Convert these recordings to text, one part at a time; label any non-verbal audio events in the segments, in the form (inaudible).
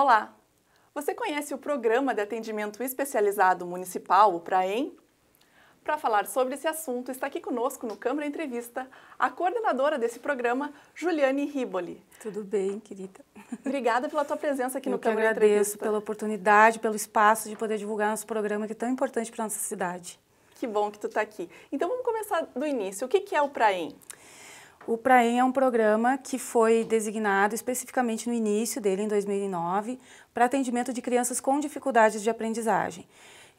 Olá! Você conhece o Programa de Atendimento Especializado Municipal, o PRAEM? Para falar sobre esse assunto, está aqui conosco no Câmara Entrevista a coordenadora desse programa, Juliane Riboli. Tudo bem, querida. Obrigada pela tua presença aqui Eu no Câmara Entrevista. Eu agradeço pela oportunidade, pelo espaço de poder divulgar nosso programa que é tão importante para a nossa cidade. Que bom que tu está aqui. Então vamos começar do início. O que é o PRAEM? O Praem é um programa que foi designado especificamente no início dele, em 2009, para atendimento de crianças com dificuldades de aprendizagem.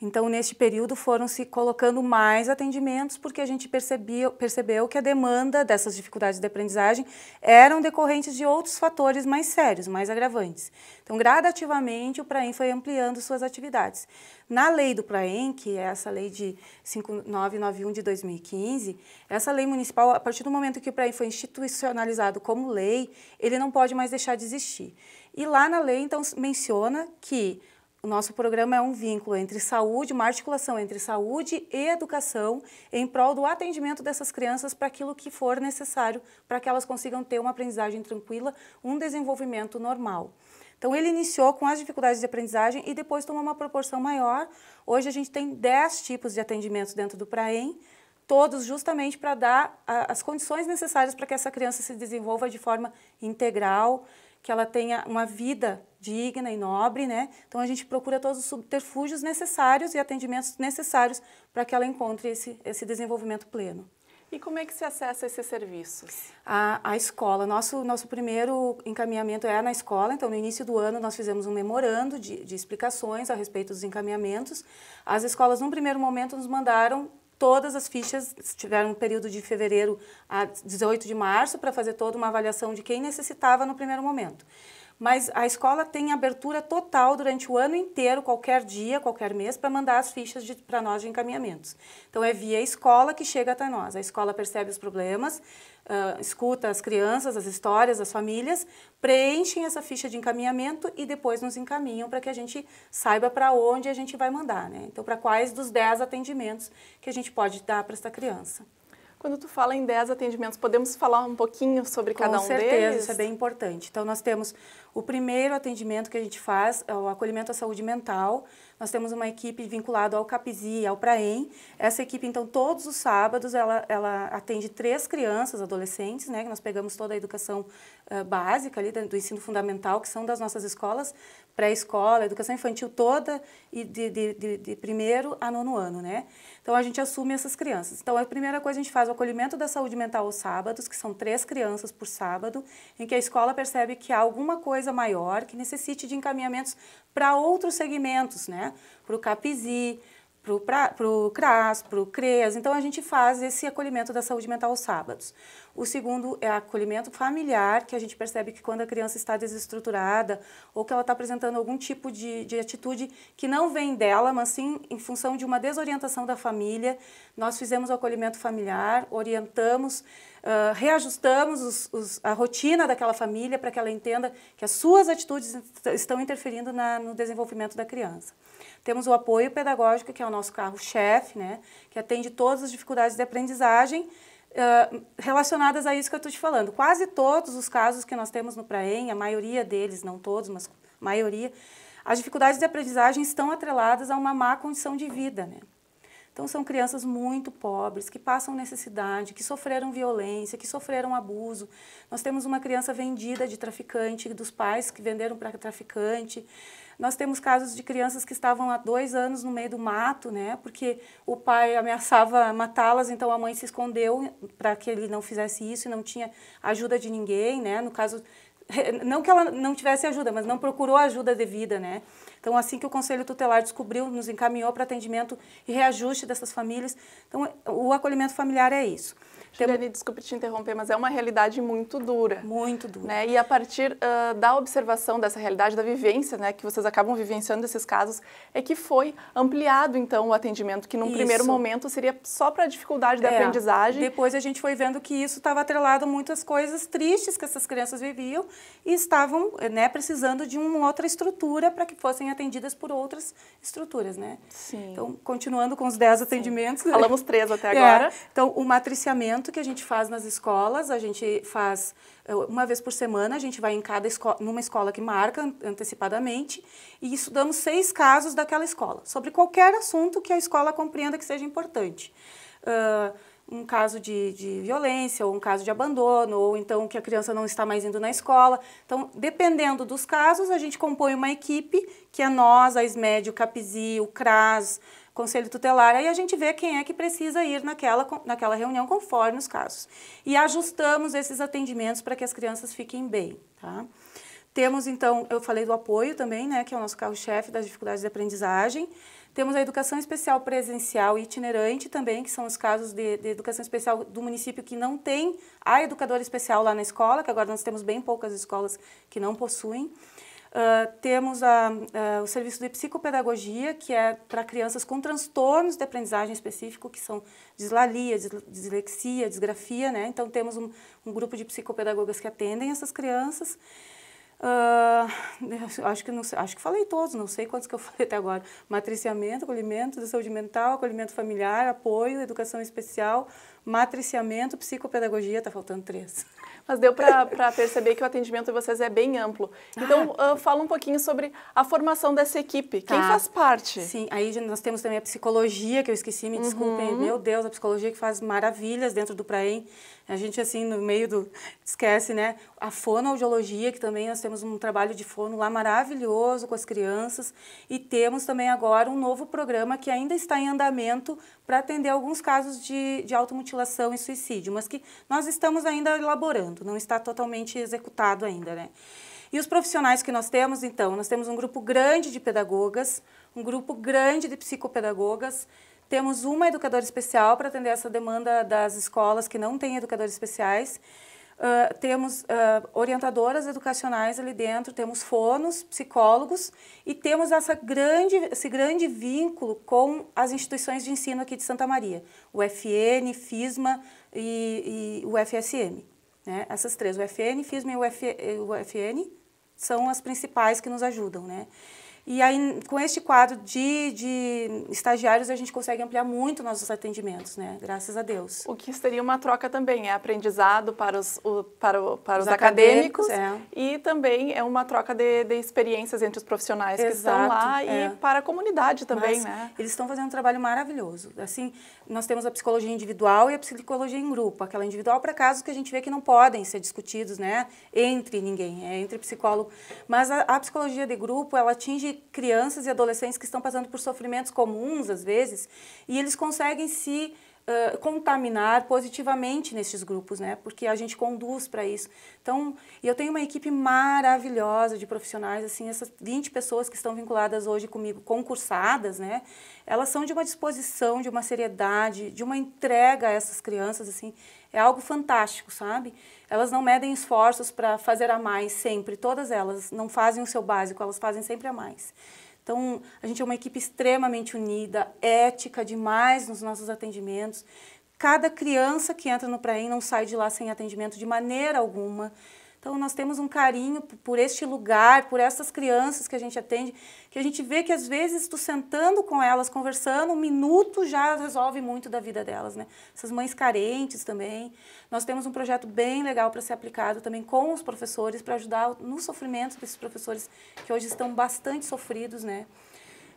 Então, neste período, foram se colocando mais atendimentos, porque a gente percebia, percebeu que a demanda dessas dificuldades de aprendizagem eram decorrentes de outros fatores mais sérios, mais agravantes. Então, gradativamente, o PRAEM foi ampliando suas atividades. Na lei do PRAEM, que é essa lei de 5991 de 2015, essa lei municipal, a partir do momento que o PRAEM foi institucionalizado como lei, ele não pode mais deixar de existir. E lá na lei, então, menciona que o nosso programa é um vínculo entre saúde, uma articulação entre saúde e educação em prol do atendimento dessas crianças para aquilo que for necessário para que elas consigam ter uma aprendizagem tranquila, um desenvolvimento normal. Então, ele iniciou com as dificuldades de aprendizagem e depois tomou uma proporção maior. Hoje, a gente tem 10 tipos de atendimentos dentro do PRAEM, todos justamente para dar as condições necessárias para que essa criança se desenvolva de forma integral, que ela tenha uma vida digna e nobre, né? Então a gente procura todos os subterfúgios necessários e atendimentos necessários para que ela encontre esse, esse desenvolvimento pleno. E como é que se acessa esses serviços? A, a escola. Nosso, nosso primeiro encaminhamento é na escola, então no início do ano nós fizemos um memorando de, de explicações a respeito dos encaminhamentos. As escolas, num primeiro momento, nos mandaram todas as fichas tiveram um período de fevereiro a 18 de março para fazer toda uma avaliação de quem necessitava no primeiro momento mas a escola tem abertura total durante o ano inteiro, qualquer dia, qualquer mês, para mandar as fichas para nós de encaminhamentos. Então é via escola que chega até nós. A escola percebe os problemas, uh, escuta as crianças, as histórias, as famílias, preenchem essa ficha de encaminhamento e depois nos encaminham para que a gente saiba para onde a gente vai mandar, né? Então para quais dos 10 atendimentos que a gente pode dar para esta criança. Quando tu fala em 10 atendimentos, podemos falar um pouquinho sobre Com cada um certeza, deles? Com certeza, isso é bem importante. Então, nós temos o primeiro atendimento que a gente faz, é o acolhimento à saúde mental. Nós temos uma equipe vinculada ao CAPZI e ao PRAEM. Essa equipe, então, todos os sábados, ela, ela atende três crianças, adolescentes, né? Que nós pegamos toda a educação uh, básica ali do ensino fundamental, que são das nossas escolas pré-escola, educação infantil toda, e de, de, de, de, primeiro a nono ano, né? Então a gente assume essas crianças. Então a primeira coisa a gente faz o acolhimento da saúde mental aos sábados, que são três crianças por sábado, em que a escola percebe que há alguma coisa maior que necessite de encaminhamentos para outros segmentos, né? Para o CAPZI, para o CRAS, para o CREAS. Então, a gente faz esse acolhimento da saúde mental aos sábados. O segundo é acolhimento familiar, que a gente percebe que quando a criança está desestruturada ou que ela está apresentando algum tipo de, de atitude que não vem dela, mas sim em função de uma desorientação da família, nós fizemos o acolhimento familiar, orientamos ah, reajustamos os, os, a rotina daquela família para que ela entenda que as suas atitudes estão interferindo na, no desenvolvimento da criança. Temos o apoio pedagógico, que é o nosso carro-chefe, né, que atende todas as dificuldades de aprendizagem uh, relacionadas a isso que eu estou te falando. Quase todos os casos que nós temos no PRAEM, a maioria deles, não todos, mas a maioria, as dificuldades de aprendizagem estão atreladas a uma má condição de vida. Né? Então, são crianças muito pobres, que passam necessidade, que sofreram violência, que sofreram abuso. Nós temos uma criança vendida de traficante, dos pais que venderam para traficante. Nós temos casos de crianças que estavam há dois anos no meio do mato, né? Porque o pai ameaçava matá-las, então a mãe se escondeu para que ele não fizesse isso e não tinha ajuda de ninguém, né? No caso, (laughs) não que ela não tivesse ajuda, mas não procurou ajuda devida, né? Então, assim que o Conselho Tutelar descobriu, nos encaminhou para atendimento e reajuste dessas famílias. Então, o acolhimento familiar é isso. Juliane, Tem... desculpe te interromper, mas é uma realidade muito dura. Muito dura. Né? E a partir uh, da observação dessa realidade, da vivência, né, que vocês acabam vivenciando esses casos, é que foi ampliado, então, o atendimento, que num isso. primeiro momento seria só para a dificuldade da é. aprendizagem. Depois a gente foi vendo que isso estava atrelado a muitas coisas tristes que essas crianças viviam e estavam né, precisando de uma outra estrutura para que fossem atendidas por outras estruturas, né? Sim. Então, continuando com os 10 atendimentos. Falamos três até (laughs) é. agora. É. Então, o matriciamento que a gente faz nas escolas, a gente faz eh, uma vez por semana, a gente vai em cada escola, numa escola que marca antecipadamente e estudamos seis casos daquela escola, sobre qualquer assunto que a escola compreenda que seja importante. Uh, um caso de, de violência, ou um caso de abandono, ou então que a criança não está mais indo na escola. Então, dependendo dos casos, a gente compõe uma equipe, que é nós, a SMED, o CAPZI, o CRAS, Conselho Tutelar, aí a gente vê quem é que precisa ir naquela, naquela reunião conforme os casos. E ajustamos esses atendimentos para que as crianças fiquem bem, tá? Temos, então, eu falei do apoio também, né, que é o nosso carro-chefe das dificuldades de aprendizagem. Temos a educação especial presencial e itinerante também, que são os casos de, de educação especial do município que não tem a educadora especial lá na escola, que agora nós temos bem poucas escolas que não possuem. Uh, temos a, ah, o serviço de psicopedagogia, que é para crianças com transtornos de aprendizagem específico, que são dislalia, dislexia, disgrafia, né? Então, temos um, um grupo de psicopedagogas que atendem essas crianças. Uh, acho que não acho que falei todos, não sei quantos que eu (laughs) falei até agora. Matriciamento, acolhimento de saúde mental, acolhimento familiar, apoio, educação especial, matriciamento, psicopedagogia, está faltando três mas deu para perceber que o atendimento de vocês é bem amplo. Então, ah. uh, fala um pouquinho sobre a formação dessa equipe. Tá. Quem faz parte? Sim, aí nós temos também a psicologia, que eu esqueci, me uhum. desculpem. Meu Deus, a psicologia que faz maravilhas dentro do Praem. A gente, assim, no meio do... esquece, né? A fonoaudiologia, que também nós temos um trabalho de fono lá maravilhoso com as crianças. E temos também agora um novo programa que ainda está em andamento, para atender alguns casos de, de automutilação e suicídio, mas que nós estamos ainda elaborando, não está totalmente executado ainda, né? E os profissionais que nós temos, então, nós temos um grupo grande de pedagogas, um grupo grande de psicopedagogas, temos uma educadora especial para atender essa demanda das escolas que não têm educadores especiais ah, temos uh, orientadoras educacionais ali dentro, temos fonos, psicólogos e temos essa grande, esse grande vínculo com as instituições de ensino aqui de Santa Maria, o FN, FISMA e, e o FSM. Né? Essas três, o FN, FISMA e o, F, o são as principais que nos ajudam. Né? E aí, com este quadro de, de estagiários, a gente consegue ampliar muito nossos atendimentos, né? Graças a Deus. O que seria uma troca também, é aprendizado para os, o, para, o, para os, os acadêmicos, acadêmicos é. e também é uma troca de, de experiências entre os profissionais Exato, que estão lá é. e para a comunidade também, Mas, né? Eles estão fazendo um trabalho maravilhoso. Assim, nós temos a psicologia individual e a psicologia em grupo. Aquela individual para casos que a gente vê que não podem ser discutidos, né? Entre ninguém, é entre psicólogo. Mas a, a psicologia de grupo, ela atinge crianças e adolescentes que estão passando por sofrimentos comuns, às vezes, e eles conseguem se uh, contaminar positivamente nesses grupos, né? Porque a gente conduz para isso. Então, eu tenho uma equipe maravilhosa de profissionais, assim, essas 20 pessoas que estão vinculadas hoje comigo, concursadas, né? Elas são de uma disposição, de uma seriedade, de uma entrega a essas crianças, assim, é algo fantástico, sabe? Elas não medem esforços para fazer a mais sempre, todas elas não fazem o seu básico, elas fazem sempre a mais. Então, a gente é uma equipe extremamente unida, ética demais nos nossos atendimentos. Cada criança que entra no Praem não sai de lá sem atendimento de maneira alguma. Então, nós temos um carinho por este lugar, por essas crianças que a gente atende, que a gente vê que às vezes tu sentando com elas, conversando, um minuto já resolve muito da vida delas, né? Essas mães carentes também. Nós temos um projeto bem legal para ser aplicado também com os professores, para ajudar no sofrimento desses professores que hoje estão bastante sofridos, né?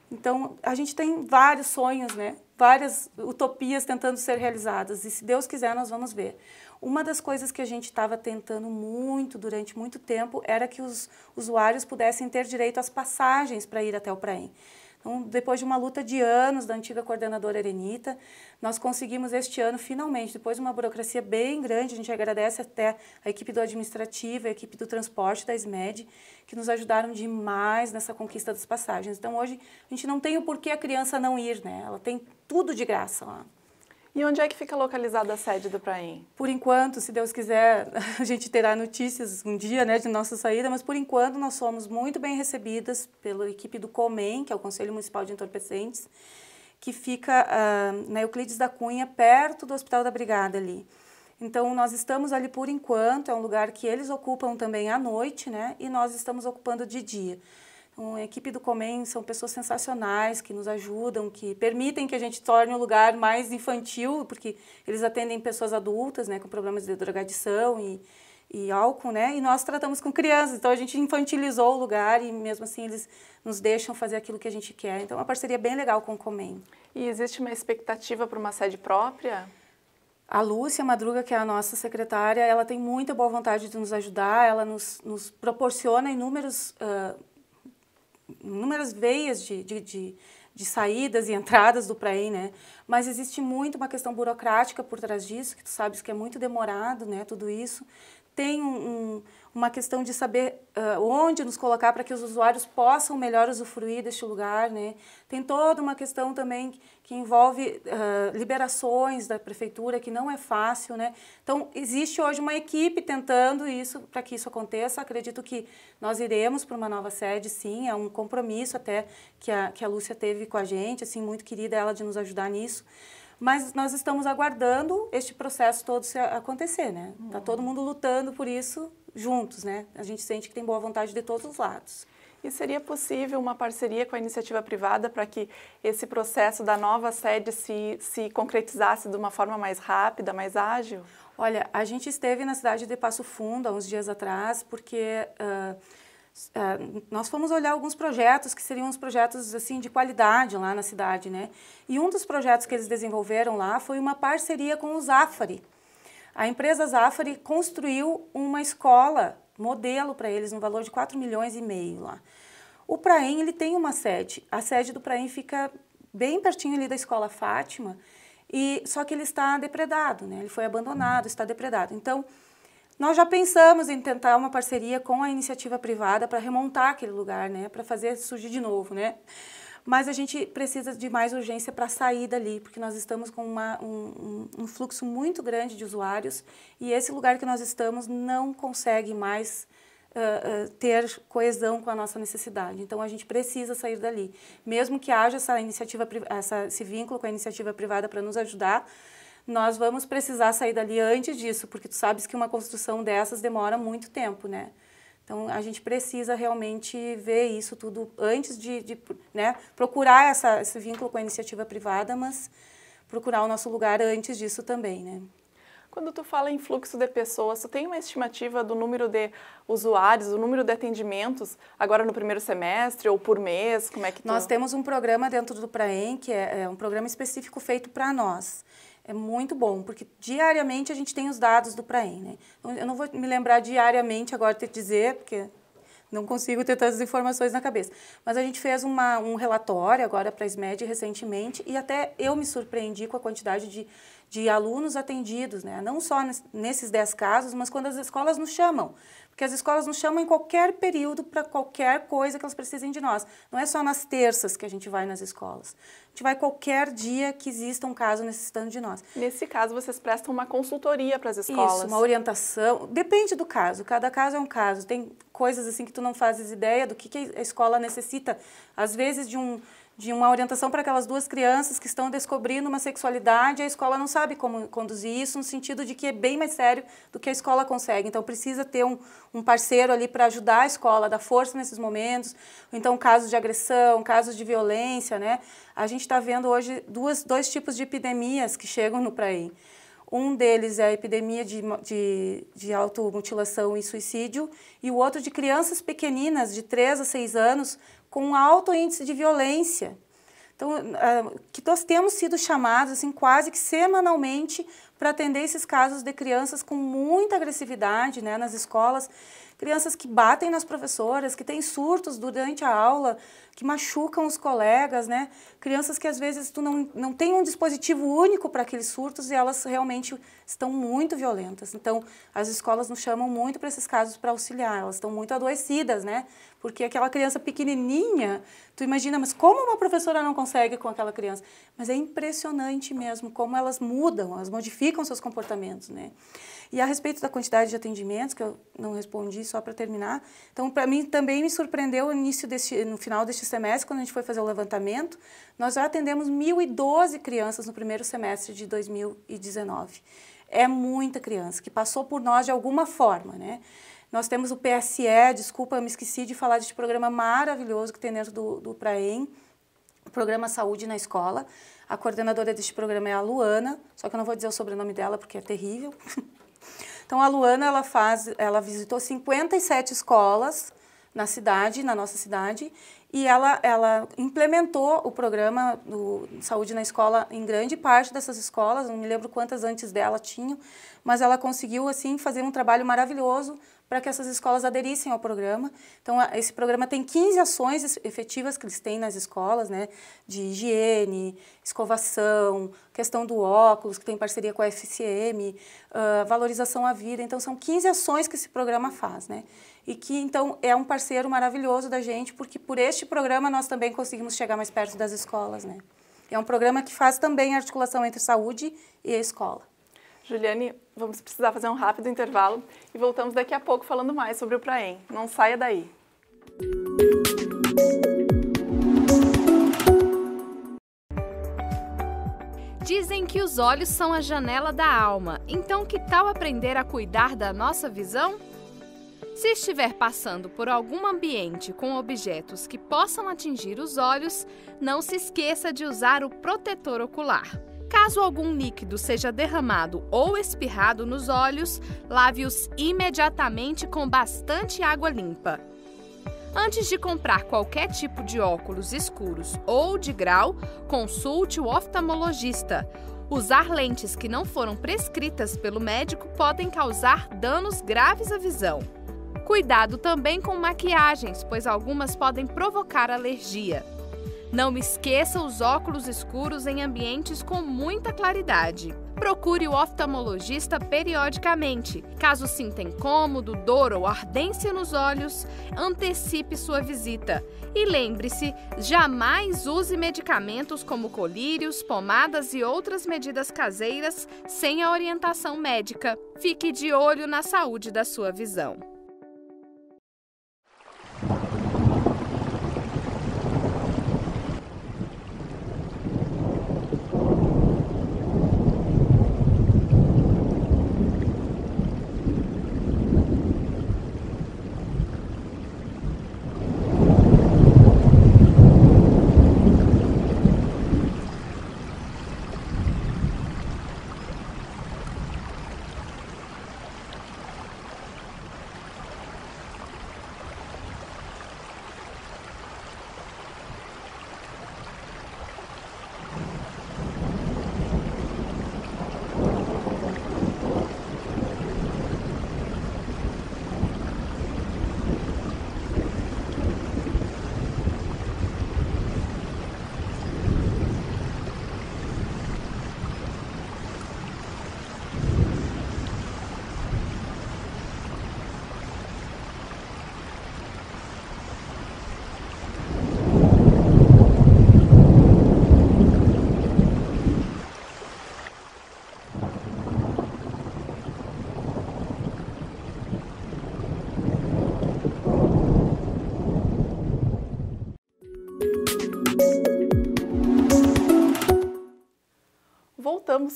Então, a gente tem vários sonhos, né? Várias utopias tentando ser realizadas. E se Deus quiser, nós vamos ver. Uma das coisas que a gente estava tentando muito durante muito tempo era que os usuários pudessem ter direito às passagens para ir até o Praem. Então, depois de uma luta de anos da antiga coordenadora Erenita, nós conseguimos este ano, finalmente, depois de uma burocracia bem grande, a gente agradece até a equipe do administrativo, a equipe do transporte da SMED, que nos ajudaram demais nessa conquista das passagens. Então, hoje, a gente não tem o porquê a criança não ir, né? Ela tem tudo de graça lá. E onde é que fica localizada a sede do Praim? Por enquanto, se Deus quiser, (laughs) a gente terá notícias um dia né, de nossa saída, mas por enquanto nós somos muito bem recebidas pela equipe do COMEN, que é o Conselho Municipal de Entorpecentes, que fica uh, na Euclides da Cunha, perto do Hospital da Brigada ali. Então, nós estamos ali por enquanto, é um lugar que eles ocupam também à noite, né? E nós estamos ocupando de dia uma a equipe do Comem são pessoas sensacionais que nos ajudam, que permitem que a gente torne o um lugar mais infantil, porque eles atendem pessoas adultas, né, com problemas de drogadição e, e álcool, né? E nós tratamos com crianças, então a gente infantilizou o lugar e mesmo assim eles nos deixam fazer aquilo que a gente quer. Então, é uma parceria bem legal com o Comem. E existe uma expectativa para uma sede própria? A Lúcia Madruga, que é a nossa secretária, ela tem muita boa vontade de nos ajudar, ela nos, nos proporciona inúmeros uh, inúmeras veias de, de, de, de saídas e entradas do PREI, né? Mas existe muito uma questão burocrática por trás disso, que tu sabes que é muito demorado, né? Tudo isso. Tem um, um uma questão de saber uh, onde nos colocar para que os usuários possam melhor usufruir deste lugar. Né? Tem toda uma questão também que, envolve uh, liberações da prefeitura, que não é fácil. Né? Então, existe hoje uma equipe tentando isso para que isso aconteça. Acredito que nós iremos para uma nova sede, sim. É um compromisso até que a, que a Lúcia teve com a gente, assim, muito querida ela de nos ajudar nisso. Mas nós estamos aguardando este processo todo acontecer, né? Está hum. todo mundo lutando por isso juntos, né? A gente sente que tem boa vontade de todos os lados. E seria possível uma parceria com a iniciativa privada para que esse processo da nova sede se, se concretizasse de uma forma mais rápida, mais ágil? Olha, a gente esteve na cidade de Passo Fundo há uns dias atrás, porque uh, uh, nós fomos olhar alguns projetos que seriam uns projetos assim de qualidade lá na cidade, né? E um dos projetos que eles desenvolveram lá foi uma parceria com o Zafari. A empresa Zafari construiu uma escola modelo para eles no valor de 4 milhões e meio lá. O Praem, ele tem uma sede. A sede do Praem fica bem pertinho ali da escola Fátima, e só que ele está depredado, né? Ele foi abandonado, está depredado. Então, nós já pensamos em tentar uma parceria com a iniciativa privada para remontar aquele lugar, né? Para fazer surgir de novo, né? mas a gente precisa de mais urgência para sair dali, porque nós estamos com uma, um, um, fluxo muito grande de usuários e esse lugar que nós estamos não consegue mais uh, uh, ter coesão com a nossa necessidade. Então a gente precisa sair dali, mesmo que haja essa iniciativa, essa, esse vínculo com a iniciativa privada para nos ajudar nós vamos precisar sair dali antes disso, porque tu sabes que uma construção dessas demora muito tempo, né? Então, a gente precisa realmente ver isso tudo antes de, de né, procurar essa, esse vínculo com a iniciativa privada, mas procurar o nosso lugar antes disso também, né? Quando tu fala em fluxo de pessoas, tu tem uma estimativa do número de usuários, do número de atendimentos agora no primeiro semestre ou por mês? Como é que tu... Nós temos um programa dentro do Praem, que é, é um programa específico feito para nós é muito bom, porque diariamente a gente tem os dados do PRAEM. Né? Então, eu não vou me lembrar diariamente agora de dizer, porque não consigo ter tantas informações na cabeça. Mas a gente fez uma, um relatório agora para a SMED recentemente e até eu me surpreendi com a quantidade de de alunos atendidos, né? não só nesses 10 casos, mas quando as escolas nos chamam. Porque as escolas nos chamam em qualquer período para qualquer coisa que elas precisem de nós. Não é só nas terças que a gente vai nas escolas. A gente vai qualquer dia que exista um caso necessitando de nós. Nesse caso, vocês prestam uma consultoria para as escolas? Isso, uma orientação. Depende do caso. Cada caso é um caso. Tem coisas assim que tu não fazes ideia do que, que a escola necessita. Às vezes de um de uma orientação para aquelas duas crianças que estão descobrindo uma sexualidade, a escola não sabe como conduzir isso, no sentido de que é bem mais sério do que a escola consegue. Então, precisa ter um, um parceiro ali para ajudar a escola, dar força nesses momentos. Então, casos de agressão, casos de violência, né? A gente está vendo hoje duas, dois tipos de epidemias que chegam no PRAEM. Um deles é a epidemia de, de, de automutilação e suicídio, e o outro de crianças pequeninas, de 3 a 6 anos, com alto índice de violência. Então, ah, que nós temos sido chamados, assim, quase que semanalmente, para atender esses casos de crianças com muita agressividade né, nas escolas, crianças que batem nas professoras, que têm surtos durante a aula, que machucam os colegas, né? crianças que às vezes tu não, não tem um dispositivo único para aqueles surtos e elas realmente estão muito violentas. Então, as escolas nos chamam muito para esses casos para auxiliar, elas estão muito adoecidas, né? Porque aquela criança pequenininha, tu imagina, mas como uma professora não consegue com aquela criança? Mas é impressionante mesmo como elas mudam, elas modificam modificam seus comportamentos, né? E a respeito da quantidade de atendimentos, que eu não respondi só para terminar, então, para mim, também me surpreendeu no, início deste, no final deste semestre, quando a gente foi fazer o levantamento, nós já atendemos 1.012 crianças no primeiro semestre de 2019. É muita criança que passou por nós de alguma forma, né? Nós temos o PSE, desculpa, eu me esqueci de falar deste programa maravilhoso que tem dentro do, do PRAEM, programa Saúde na Escola. A coordenadora deste programa é a Luana, só que eu não vou dizer o sobrenome dela porque é terrível. (laughs) então a Luana, ela faz, ela visitou 57 escolas na cidade, na nossa cidade, e ela, ela implementou o programa do Saúde na Escola em grande parte dessas escolas, não me lembro quantas antes dela tinham, mas ela conseguiu assim fazer um trabalho maravilhoso para que essas escolas aderissem ao programa. Então, esse programa tem 15 ações efetivas que eles têm nas escolas, né, de higiene, escovação, questão do óculos, que tem parceria com a FCM, uh, ah, valorização à vida. Então, são 15 ações que esse programa faz, né? E que, então, é um parceiro maravilhoso da gente, porque por este programa nós também conseguimos chegar mais perto das escolas, né? É um programa que faz também articulação entre saúde e a escola. Juliane, vamos precisar fazer um rápido intervalo e voltamos daqui a pouco falando mais sobre o Praem. Não saia daí. Dizem que os olhos são a janela da alma, então que tal aprender a cuidar da nossa visão? Se estiver passando por algum ambiente com objetos que possam atingir os olhos, não se esqueça de usar o protetor ocular. Caso algum líquido seja derramado ou espirrado nos olhos, lave-os imediatamente com bastante água limpa. Antes de comprar qualquer tipo de óculos escuros ou de grau, consulte o oftalmologista. Usar lentes que não foram prescritas pelo médico podem causar danos graves à visão. Cuidado também com maquiagens, pois algumas podem provocar alergia. Não esqueça os óculos escuros em ambientes com muita claridade. Procure o oftalmologista periodicamente. Caso sinta incômodo, dor ou ardência nos olhos, antecipe sua visita. E lembre-se, jamais use medicamentos como colírios, pomadas e outras medidas caseiras sem a orientação médica. Fique de olho na saúde da sua visão.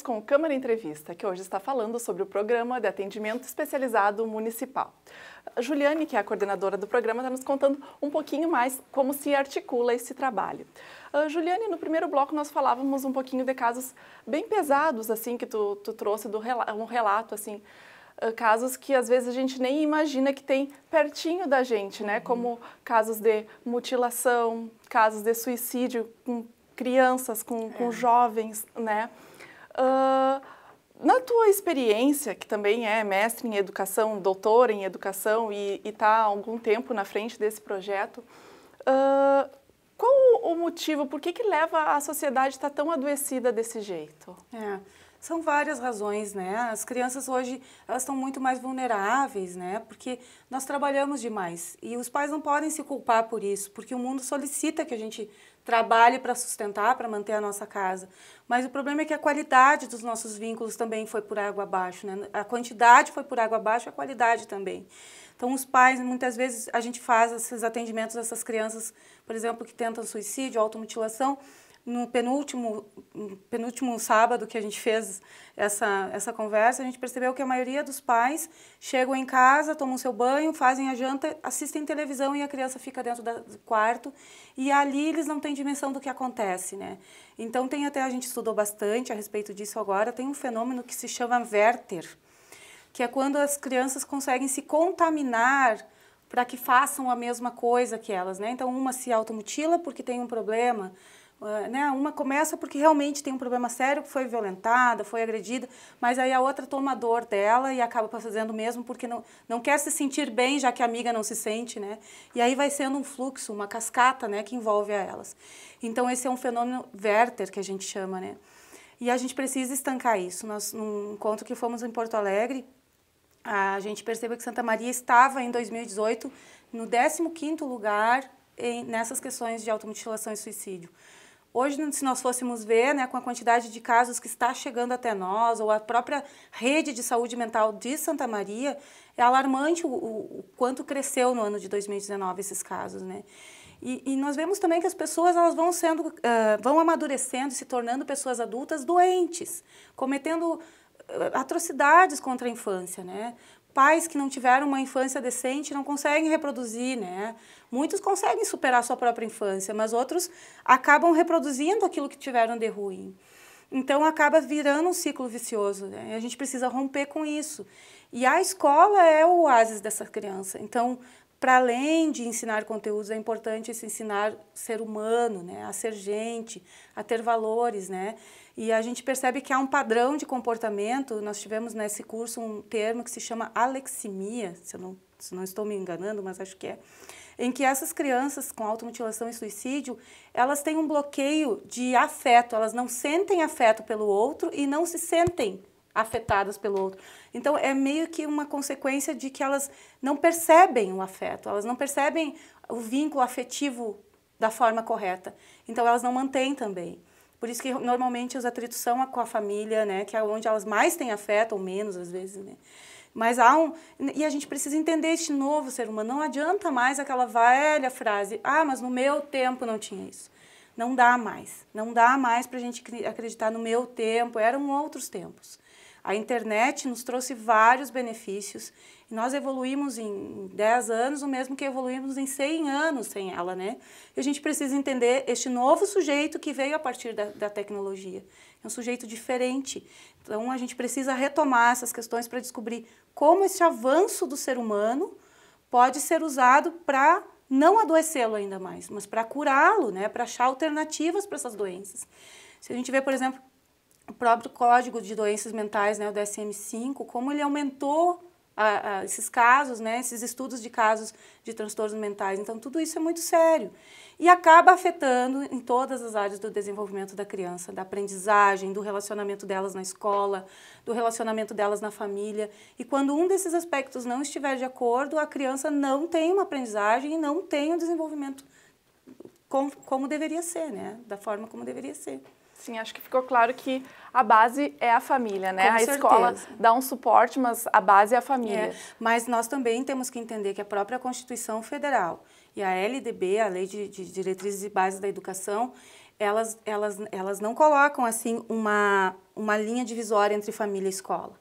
com o Câmara Entrevista, que hoje está falando sobre o Programa de Atendimento Especializado Municipal. Juliane, que é a coordenadora do programa, está nos contando um pouquinho mais como se articula esse trabalho. Uh, Juliane, no primeiro bloco nós falávamos um pouquinho de casos bem pesados, assim, que tu, tu trouxe, do, um relato, assim, ah, casos que às vezes a gente nem imagina que tem pertinho da gente, né? Uhum. Como casos de mutilação, casos de suicídio com crianças, com, é. com jovens, né? Uh, na tua experiência, que também é mestre em educação, doutora em educação e está há algum tempo na frente desse projeto, uh, qual o motivo, por que, que leva a sociedade a estar tá tão adoecida desse jeito? É, são várias razões, né? As crianças hoje, elas estão muito mais vulneráveis, né? Porque nós trabalhamos demais e os pais não podem se culpar por isso, porque o mundo solicita que a gente trabalhe para sustentar, para manter a nossa casa. Mas o problema é que a qualidade dos nossos vínculos também foi por água abaixo, né? A quantidade foi por água abaixo, a qualidade também. Então, os pais, muitas vezes, a gente faz esses atendimentos dessas crianças, por exemplo, que tentam suicídio, automutilação, no penúltimo, penúltimo sábado que a gente fez essa, essa conversa, a gente percebeu que a maioria dos pais chegam em casa, tomam seu banho, fazem a janta, assistem televisão e a criança fica dentro do quarto e ali eles não têm dimensão do que acontece, né? Então tem até, a gente estudou bastante a respeito disso agora, tem um fenômeno que se chama Werther, que é quando as crianças conseguem se contaminar para que façam a mesma coisa que elas, né? Então uma se automutila porque tem um problema, ah, né? Uma começa porque realmente tem um problema sério, que foi violentada, foi agredida, mas aí a outra toma a dor dela e acaba fazendo o mesmo porque não, não quer se sentir bem, já que a amiga não se sente, né? E aí vai sendo um fluxo, uma cascata, né, que envolve a elas. Então esse é um fenômeno Werther que a gente chama, né? E a gente precisa estancar isso. Nós, num encontro que fomos em Porto Alegre, a gente percebeu que Santa Maria estava em 2018 no 15º lugar em, nessas questões de automutilação e suicídio. Hoje, se nós fôssemos ver, né, com a quantidade de casos que está chegando até nós, ou a própria rede de saúde mental de Santa Maria, é alarmante o, o, o quanto cresceu no ano de 2019 esses casos, né? E, e, nós vemos também que as pessoas elas vão sendo, uh, vão amadurecendo, se tornando pessoas adultas doentes, cometendo atrocidades contra a infância, né? pais que não tiveram uma infância decente não conseguem reproduzir, né? Muitos conseguem superar sua própria infância, mas outros acabam reproduzindo aquilo que tiveram de ruim. Então acaba virando um ciclo vicioso, né? A gente precisa romper com isso. E a escola é o oásis dessa criança. Então, para além de ensinar conteúdos, é importante se ensinar ser humano, né? a ser gente, a ter valores. Né? E a gente percebe que há um padrão de comportamento. Nós tivemos nesse curso um termo que se chama aleximia, se eu não, se não estou me enganando, mas acho que é, em que essas crianças com automutilação e suicídio, elas têm um bloqueio de afeto, elas não sentem afeto pelo outro e não se sentem afetadas pelo outro. Então é meio que uma consequência de que elas não percebem o afeto, elas não percebem o vínculo afetivo da forma correta. Então elas não mantêm também. Por isso que normalmente os atritos são com a família, né, que é onde elas mais têm afeto ou menos às vezes, né? Mas há um e a gente precisa entender este novo ser humano. Não adianta mais aquela velha frase: "Ah, mas no meu tempo não tinha isso". Não dá mais. Não dá mais para a gente acreditar no meu tempo. Eram outros tempos. A internet nos trouxe vários benefícios e nós evoluímos em 10 anos o mesmo que evoluímos em 100 anos sem ela, né? E a gente precisa entender este novo sujeito que veio a partir da, da tecnologia. É um sujeito diferente. Então a gente precisa retomar essas questões para descobrir como esse avanço do ser humano pode ser usado para não adoecê-lo ainda mais, mas para curá-lo, né? Para achar alternativas para essas doenças. Se a gente vê, por exemplo, o próprio Código de Doenças Mentais, né, o DSM-5, como ele aumentou a, a esses casos, né, esses estudos de casos de transtornos mentais. Então, tudo isso é muito sério e acaba afetando em todas as áreas do desenvolvimento da criança, da aprendizagem, do relacionamento delas na escola, do relacionamento delas na família. E quando um desses aspectos não estiver de acordo, a criança não tem uma aprendizagem e não tem o um desenvolvimento como, como deveria ser, né, da forma como deveria ser. Sim, acho que ficou claro que a base é a família, né? Com a certeza. escola dá um suporte, mas a base é a família. É, mas nós também temos que entender que a própria Constituição Federal e a LDB, a Lei de, de Diretrizes e Bases da Educação, elas, elas, elas não colocam assim uma, uma linha divisória entre família e escola.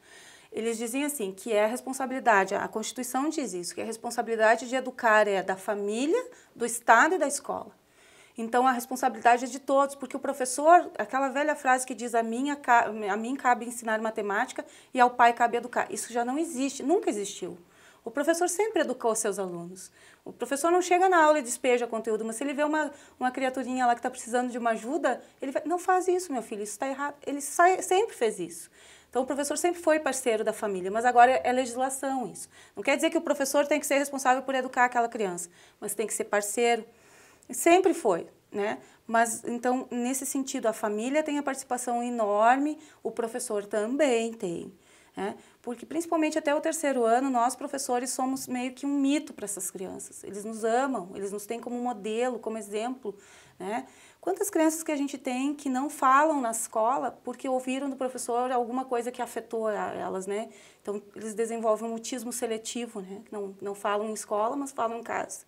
Eles dizem assim que é a responsabilidade, a Constituição diz isso, que a responsabilidade de educar é da família, do Estado e da escola. Então a responsabilidade é de todos, porque o professor, aquela velha frase que diz a, minha, a mim cabe ensinar matemática e ao pai cabe educar, isso já não existe, nunca existiu. O professor sempre educou seus alunos. O professor não chega na aula e despeja conteúdo, mas se ele vê uma, uma criaturinha lá que está precisando de uma ajuda, ele vai, não faz isso, meu filho, isso está errado. Ele sai, sempre fez isso. Então, o professor sempre foi parceiro da família, mas agora é legislação isso. Não quer dizer que o professor tem que ser responsável por educar aquela criança, mas tem que ser parceiro, Sempre foi, né? Mas então, nesse sentido, a família tem a participação enorme, o professor também tem. Né? Porque, principalmente até o terceiro ano, nós professores somos meio que um mito para essas crianças. Eles nos amam, eles nos têm como modelo, como exemplo. Né? Quantas crianças que a gente tem que não falam na escola porque ouviram do professor alguma coisa que afetou elas, né? Então, eles desenvolvem um mutismo seletivo, né? Não, não falam em escola, mas falam em casa.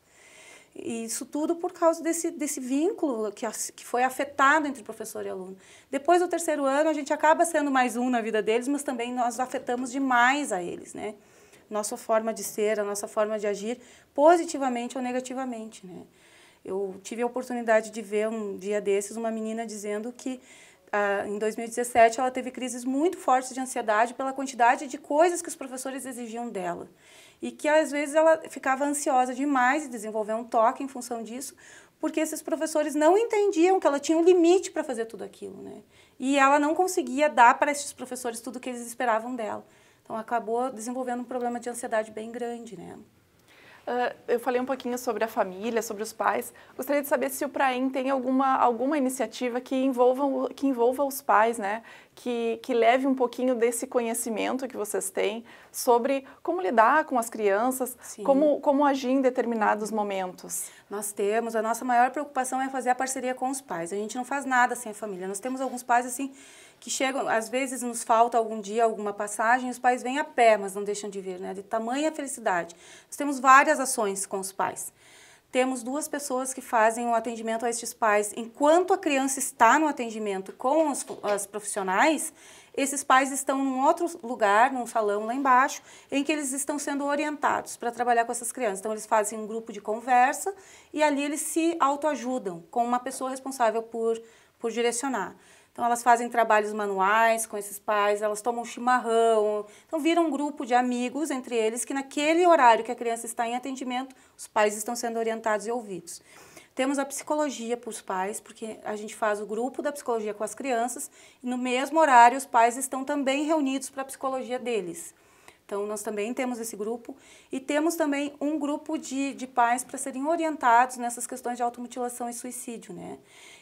E isso tudo por causa desse, desse vínculo que, que foi afetado entre professor e aluno. Depois do terceiro ano, a gente acaba sendo mais um na vida deles, mas também nós afetamos demais a eles, né? Nossa forma de ser, a nossa forma de agir, positivamente ou negativamente, né? Eu tive a oportunidade de ver um dia desses uma menina dizendo que ah, em 2017 ela teve crises muito fortes de ansiedade pela quantidade de coisas que os professores exigiam dela e que às vezes ela ficava ansiosa demais e desenvolveu um toque em função disso, porque esses professores não entendiam que ela tinha um limite para fazer tudo aquilo, né? E ela não conseguia dar para esses professores tudo o que eles esperavam dela. Então acabou desenvolvendo um problema de ansiedade bem grande, né? Uh, eu falei um pouquinho sobre a família, sobre os pais. Gostaria de saber se o Praem tem alguma, alguma iniciativa que envolva, que envolva os pais, né? que, que, leve um pouquinho desse conhecimento que vocês têm sobre como lidar com as crianças, como, como agir em determinados momentos. Nós temos, a nossa maior preocupação é fazer a parceria com os pais. A gente não faz nada sem a família. Nós temos alguns pais assim que chegam, às vezes nos falta algum dia, alguma passagem, os pais vêm a pé, mas não deixam de vir, né? De tamanha felicidade. Nós temos várias ações com os pais temos duas pessoas que fazem o atendimento a estes pais. Enquanto a criança está no atendimento com os, as profissionais, esses pais estão num outro lugar, num salão lá embaixo, em que eles estão sendo orientados para trabalhar com essas crianças. Então, eles fazem um grupo de conversa e ali eles se autoajudam com uma pessoa responsável por, por direcionar. Então elas fazem trabalhos manuais com esses pais, elas tomam chimarrão. Então vira um grupo de amigos entre eles que naquele horário que a criança está em atendimento, os pais estão sendo orientados e ouvidos. Temos a psicologia para os pais, porque a gente faz o grupo da psicologia com as crianças e no mesmo horário os pais estão também reunidos para a psicologia deles. Então, nós também temos esse grupo e temos também um grupo de, de pais para serem orientados nessas questões de automutilação e suicídio, né?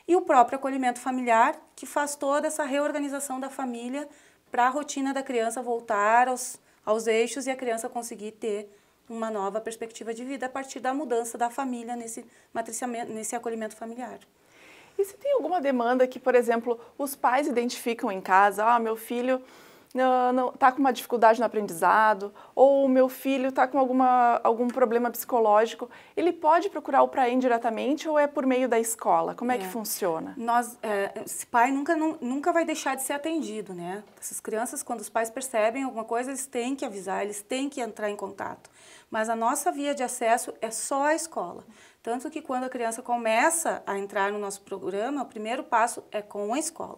e o próprio acolhimento familiar, que faz toda essa reorganização da família para a rotina da criança voltar aos, aos eixos e a criança conseguir ter uma nova perspectiva de vida a partir da mudança da família nesse matriciamento, nesse acolhimento familiar. E se tem alguma demanda que, por exemplo, os pais identificam em casa, ah, meu filho não, tá com uma dificuldade no aprendizado, ou o meu filho está com alguma, algum problema psicológico, ele pode procurar o PRAEM diretamente ou é por meio da escola? Como é, é. que funciona? Nós, é, esse pai nunca, nunca vai deixar de ser atendido, né? Essas crianças, quando os pais percebem alguma coisa, eles têm que avisar, eles têm que entrar em contato. Mas a nossa via de acesso é só a escola. Tanto que quando a criança começa a entrar no nosso programa, o primeiro passo é com a escola.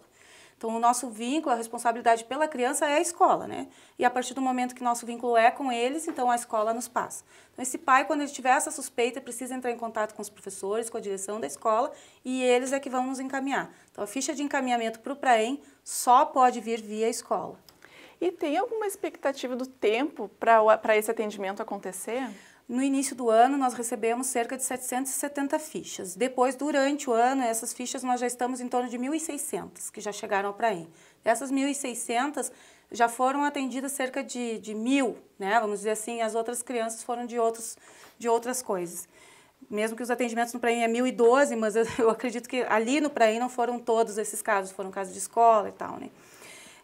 Então, o nosso vínculo, a responsabilidade pela criança é a escola, né? E a partir do momento que nosso vínculo é com eles, então a escola nos passa. Então, esse pai, quando ele tiver essa suspeita, precisa entrar em contato com os professores, com a direção da escola e eles é que vão nos encaminhar. Então, a ficha de encaminhamento para o PRAEM só pode vir via escola. E tem alguma expectativa do tempo para esse atendimento acontecer? No início do ano, nós recebemos cerca de 770 fichas. Depois, durante o ano, essas fichas nós já estamos em torno de 1.600 que já chegaram ao Praim. Essas 1.600, já foram atendidas cerca de, de mil, né? Vamos dizer assim, as outras crianças foram de, outros, de outras coisas. Mesmo que os atendimentos no Praim é 1.012, mas (laughs) eu acredito que ali no Praim não foram todos esses casos, foram casos de escola e tal, né?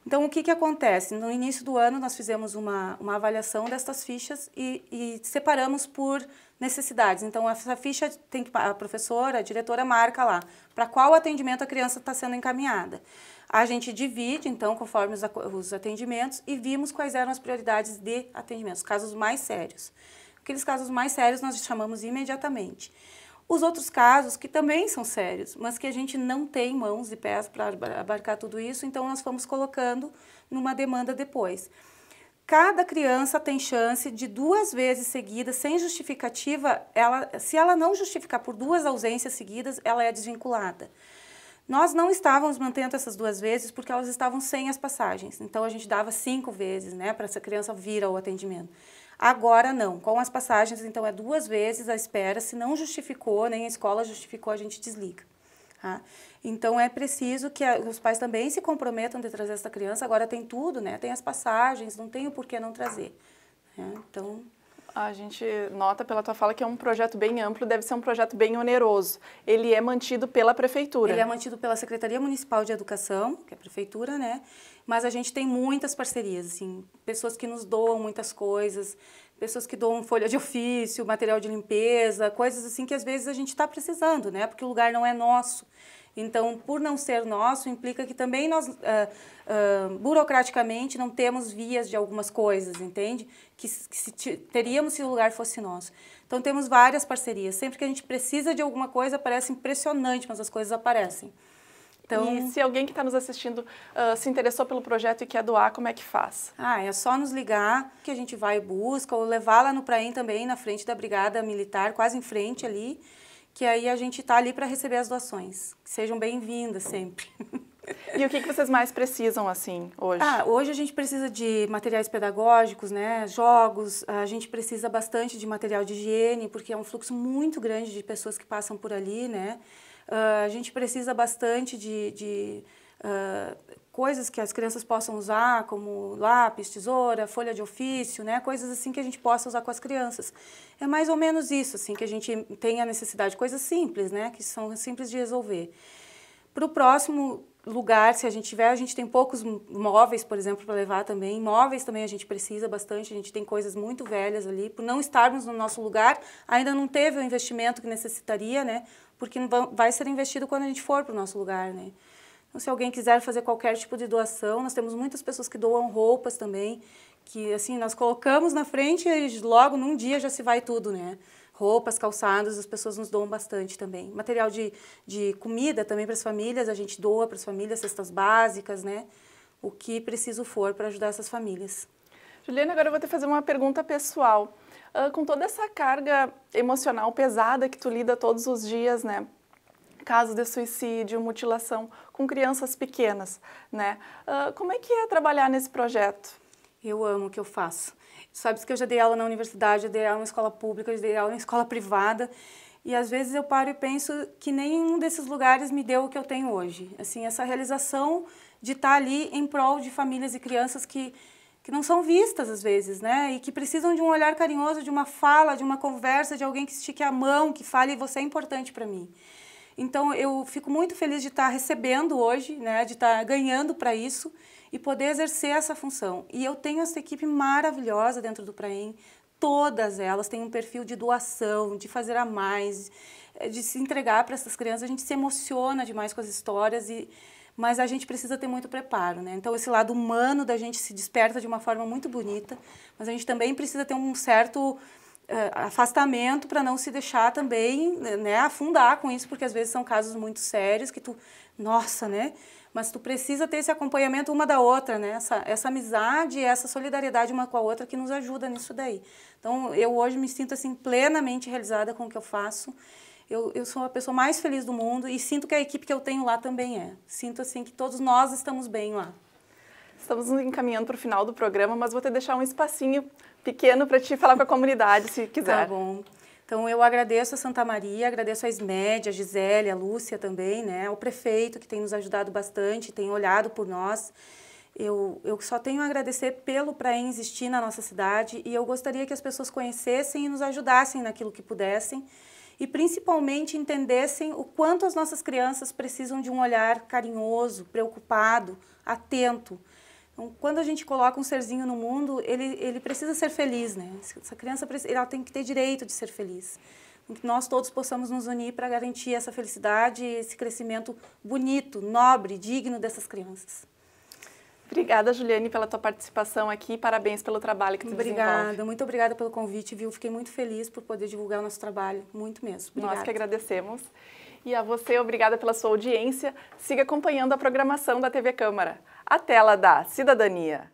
Então, o que, que acontece? No início do ano, nós fizemos uma, uma avaliação destas fichas e, e separamos por necessidades. Então, essa ficha tem que a professora, a diretora marca lá para qual atendimento a criança está sendo encaminhada. A gente divide, então, conforme os, os atendimentos e vimos quais eram as prioridades de atendimentos, casos mais sérios. Aqueles casos mais sérios nós chamamos imediatamente. Os outros casos, que também são sérios, mas que a gente não tem mãos e pés para abarcar tudo isso, então nós fomos colocando numa demanda depois. Cada criança tem chance de duas vezes seguidas, sem justificativa, ela, se ela não justificar por duas ausências seguidas, ela é desvinculada. Nós não estávamos mantendo essas duas vezes porque elas estavam sem as passagens. Então a gente dava cinco vezes, né, para essa criança vir ao atendimento. Agora não. Com as passagens, então, é duas vezes a espera. Se não justificou, nem a escola justificou, a gente desliga. Tá? então é preciso que a, os pais também se comprometam de trazer essa criança. Agora tem tudo, né? Tem as passagens, não tem o porquê não trazer. Né? Então a gente nota pela tua fala que é um projeto bem amplo, deve ser um projeto bem oneroso. Ele é mantido pela prefeitura. Ele é mantido pela Secretaria Municipal de Educação, que é a prefeitura, né? Mas a gente tem muitas parcerias, assim, pessoas que nos doam muitas coisas, pessoas que doam folha de ofício, material de limpeza, coisas assim que às vezes a gente está precisando, né? Porque o lugar não é nosso. Então, por não ser nosso, implica que também nós, uh, uh, burocraticamente, não temos vias de algumas coisas, entende? Que, que se teríamos se o lugar fosse nosso. Então, temos várias parcerias. Sempre que a gente precisa de alguma coisa, parece impressionante, mas as coisas aparecem. Então... E se alguém que está nos assistindo uh, se interessou pelo projeto e quer doar, como é que faz? Ah, é só nos ligar que a gente vai e busca, ou levar lá no Praim também, na frente da Brigada Militar, quase em frente ali que aí a gente está ali para receber as doações. Sejam bem-vindas sempre. E o que, que vocês mais precisam, assim, hoje? Ah, hoje a gente precisa de materiais pedagógicos, né, jogos, a gente precisa bastante de material de higiene, porque é um fluxo muito grande de pessoas que passam por ali, né. Uh, a gente precisa bastante de, de uh, coisas que as crianças possam usar, como lápis, tesoura, folha de ofício, né? Coisas assim que a gente possa usar com as crianças. É mais ou menos isso, assim, que a gente tem a necessidade, coisas simples, né? Que são simples de resolver. Para o próximo lugar, se a gente tiver, a gente tem poucos móveis, por exemplo, para levar também. Móveis também a gente precisa bastante, a gente tem coisas muito velhas ali. Por não estarmos no nosso lugar, ainda não teve o investimento que necessitaria, né? Porque vai ser investido quando a gente for para o nosso lugar, né? Então, se alguém quiser fazer qualquer tipo de doação, nós temos muitas pessoas que doam roupas também, que assim, nós colocamos na frente e logo num dia já se vai tudo, né? Roupas, calçados, as pessoas nos doam bastante também. Material de, de comida também para as famílias, a gente doa para as famílias, cestas básicas, né? O que preciso for para ajudar essas famílias. Juliana, agora eu vou te fazer uma pergunta pessoal. Uh, com toda essa carga emocional pesada que tu lida todos os dias, né? casos de suicídio, mutilação com crianças pequenas, né? Uh, como é que é trabalhar nesse projeto? Eu amo o que eu faço. Sabe que eu já dei aula na universidade, eu dei aula em escola pública, eu dei aula em escola privada. E às vezes eu paro e penso que nenhum desses lugares me deu o que eu tenho hoje. Assim, essa realização de estar ali em prol de famílias e crianças que, que não são vistas às vezes, né? E que precisam de um olhar carinhoso, de uma fala, de uma conversa, de alguém que estique a mão, que fale você é importante para mim. Então eu fico muito feliz de estar recebendo hoje, né, de estar ganhando para isso e poder exercer essa função. E eu tenho essa equipe maravilhosa dentro do Praim, todas elas têm um perfil de doação, de fazer a mais, eh, de se entregar para essas crianças. A gente se emociona demais com as histórias e mas a gente precisa ter muito preparo, né? Então esse lado humano da gente se desperta de uma forma muito bonita, mas a gente também precisa ter um certo é, afastamento para não se deixar também né, né, afundar com isso, porque às vezes são casos muito sérios que tu, nossa, né? Mas tu precisa ter esse acompanhamento uma da outra, né? Essa, essa amizade, essa solidariedade uma com a outra que nos ajuda nisso daí. Então, eu hoje me sinto assim plenamente realizada com o que eu faço. Eu, eu sou a pessoa mais feliz do mundo e sinto que a equipe que eu tenho lá também é. Sinto assim que todos nós estamos bem lá. Estamos encaminhando para o final do programa, mas vou te deixar um espacinho pequeno para te falar com a comunidade, se tá quiser. Tá bom. Então, eu agradeço a Santa Maria, agradeço a Ismédia, a Gisele, a Lúcia também, né? O prefeito, que tem nos ajudado bastante, tem olhado por nós. Eu, eu só tenho a agradecer pelo Praem existir na nossa cidade e eu gostaria que as pessoas conhecessem e nos ajudassem naquilo que pudessem e principalmente entendessem o quanto as nossas crianças precisam de um olhar carinhoso, preocupado, atento. Então, quando a gente coloca um serzinho no mundo, ele, ele precisa ser feliz, né? Essa criança ela tem que ter direito de ser feliz. Que nós todos possamos nos unir para garantir essa felicidade, esse crescimento bonito, nobre, digno dessas crianças. Obrigada, Juliane, pela tua participação aqui. Parabéns pelo trabalho que tu obrigada, Obrigada, muito obrigada pelo convite, viu? Fiquei muito feliz por poder divulgar o nosso trabalho, muito mesmo. Obrigada. Nós que agradecemos. E a você, obrigada pela sua audiência. Siga acompanhando a programação da TV Câmara. A tela da Cidadania.